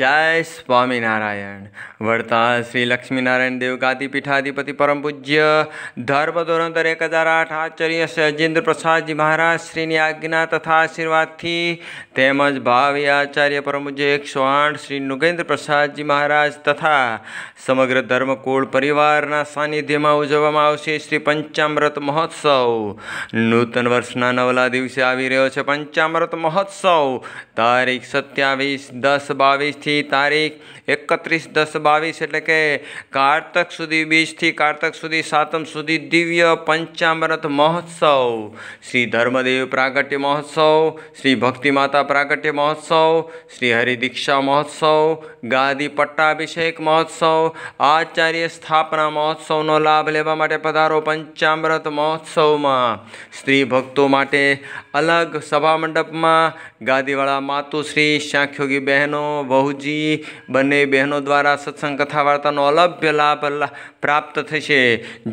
જય સ્વામિનારાયણ વડતાલ શ્રી લક્ષ્મીનારાયણ દેવ પીઠાધિપતિ પરમ પૂજ્ય ધર્મ ધોરંતર એક હજાર આઠ આચાર્ય સજેન્દ્ર પ્રસાદજી મહારાજ શ્રીની આજ્ઞા તથા આશીર્વાદથી તેમજ ભાવિ આચાર્ય પરમ પૂજ્ય એકસો આઠ શ્રી નુગેન્દ્ર પ્રસાદજી મહારાજ તથા સમગ્ર ધર્મકુળ પરિવારના સાનિધ્યમાં ઉજવવામાં આવશે શ્રી પંચામૃત મહોત્સવ નૂતન વર્ષના નવલા દિવસે આવી રહ્યો છે પંચામૃત મહોત્સવ તારીખ સત્યાવીસ દસ બાવીસ બાવીસથી તારીખ એકત્રીસ દસ બાવીસ એટલે કે કારતક સુધી બીજથી કારતક સુધી સાતમ સુધી દિવ્ય પંચામૃત મહોત્સવ શ્રી ધર્મદેવ પ્રાગટ્ય મહોત્સવ શ્રી ભક્તિમાતા પ્રાગટ્ય મહોત્સવ શ્રી હરિદીક્ષા મહોત્સવ ગાદી પટ્ટાભિષેક મહોત્સવ આચાર્ય સ્થાપના મહોત્સવનો લાભ લેવા માટે પધારો પંચામૃત મહોત્સવમાં સ્ત્રી ભક્તો માટે અલગ સભામંડપમાં મંડપમાં ગાદીવાળા માતુશ્રી શાંખ્યોગી બહેનો વહુજી બંને બહેનો દ્વારા સત્સંગ કથા વાર્તાનો અલભ્ય લાભ પ્રાપ્ત થશે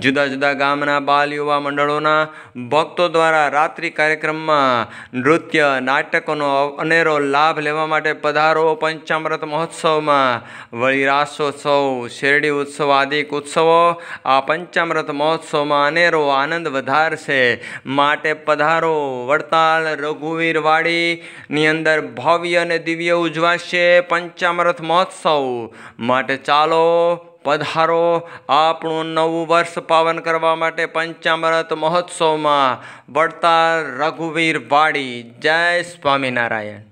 જુદા જુદા ગામના બાલ યુવા મંડળોના ભક્તો દ્વારા રાત્રિ કાર્યક્રમમાં નૃત્ય નાટકોનો અનેરો લાભ લેવા માટે પધારો પંચામૃત મહોત્સવમાં વળી રાસોત્સવ શેરડી ઉત્સવ આદિક ઉત્સવો આ પંચામૃત મહોત્સવમાં અનેરો આનંદ વધારશે માટે પધારો વડતાલ રઘુવીરવાડીની અંદર ભવ્ય અને દિવ્ય ઉજવાશે પંચામૃત મહોત્સવ માટે ચાલો પધારો આપણું નવું વર્ષ પાવન કરવા માટે પંચામૃત મહોત્સવમાં વળતા રઘુવીર વાડી જય સ્વામિનારાયણ